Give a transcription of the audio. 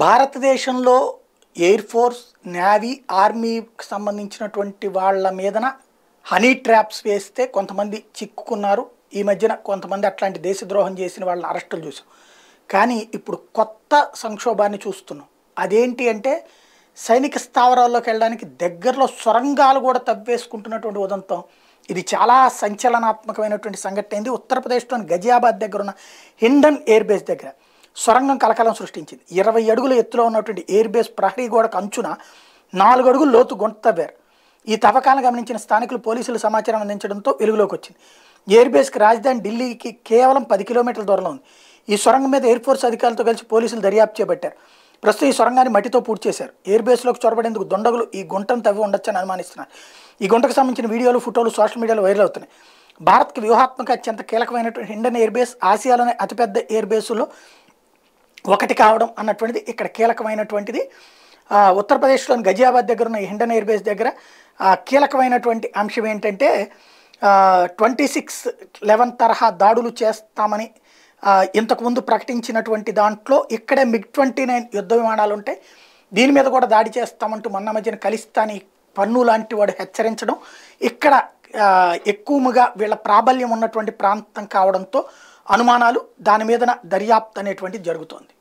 భారతదేశంలో air force navy ఆర్మీకి సంబంధించినటువంటి వాళ్ళ మీదన హనీ ట్రాప్స్ వేస్తే కొంతమంది చిక్కుకున్నారు ఈ మధ్యన కొంతమంది అట్లాంటి దేశద్రోహం చేసిన వాళ్ళని అరెస్టులు చూసాం కానీ ఇప్పుడు కొత్త సంక్షోభాన్ని చూస్తున్నాం అదేంటి అంటే సైనిక స్థావరాల్లోకి వెళ్ళడానికి దగ్గరలో సొరంగాలు కూడా తవ్వేసుకుంటున్నటువంటి ఉదంతం ఇది చాలా సంచలనాత్మకమైనటువంటి సంఘటన అయింది ఉత్తరప్రదేశ్లోని గజియాబాద్ దగ్గర ఉన్న హిండన్ ఎయిర్ బేస్ దగ్గర సొరంగం కలకలం సృష్టించింది ఇరవై అడుగుల ఎత్తులో ఉన్నటువంటి ఎయిర్ బేస్ ప్రహరీ గోడకు అంచున నాలుగు అడుగులు లోతు గుంట తవ్వారు ఈ తవ్వకాలను గమనించిన స్థానికులు పోలీసులు సమాచారం అందించడంతో వెలుగులోకి వచ్చింది ఎయిర్ బేస్కి రాజధాని ఢిల్లీకి కేవలం పది కిలోమీటర్ల దూరంలో ఉంది ఈ సొరంగం మీద ఎయిర్ ఫోర్స్ అధికారులతో కలిసి పోలీసులు దర్యాప్తు చేపట్టారు ప్రస్తుతం ఈ సొరంగాన్ని మట్టితో పూర్తి చేశారు ఎయిర్ బేస్లోకి చొరబడేందుకు దొండగులు ఈ గుంటను తవ్వి ఉండొచ్చని అనుమానిస్తున్నారు ఈ గుంటకు సంబంధించిన వీడియోలు ఫోటోలు సోషల్ మీడియాలో వైరల్ అవుతున్నాయి భారత్కి వ్యూహాత్మక అత్యంత కీలకమైనటువంటి హిండన్ ఎయిర్ బేస్ ఆసియాలోనే అతిపెద్ద ఎయిర్ బేసుల్లో ఒకటి కావడం అన్నటువంటిది ఇక్కడ కీలకమైనటువంటిది ఉత్తరప్రదేశ్లోని గజియాబాద్ దగ్గర ఉన్న హిండన్ ఎయిర్ బేస్ దగ్గర కీలకమైనటువంటి అంశం ఏంటంటే ట్వంటీ సిక్స్ లెవెన్ తరహా దాడులు చేస్తామని ఇంతకుముందు ప్రకటించినటువంటి దాంట్లో ఇక్కడే మిగ్ ట్వంటీ నైన్ యుద్ధ విమానాలు ఉంటాయి దీని మీద కూడా దాడి చేస్తామంటూ మొన్న మధ్యన కలిస్తాని పన్ను లాంటి వాడు హెచ్చరించడం ఇక్కడ ఎక్కువగా వీళ్ళ ప్రాబల్యం ఉన్నటువంటి ప్రాంతం కావడంతో అనుమానాలు దాని మీదన దర్యాప్తు అనేటువంటిది జరుగుతోంది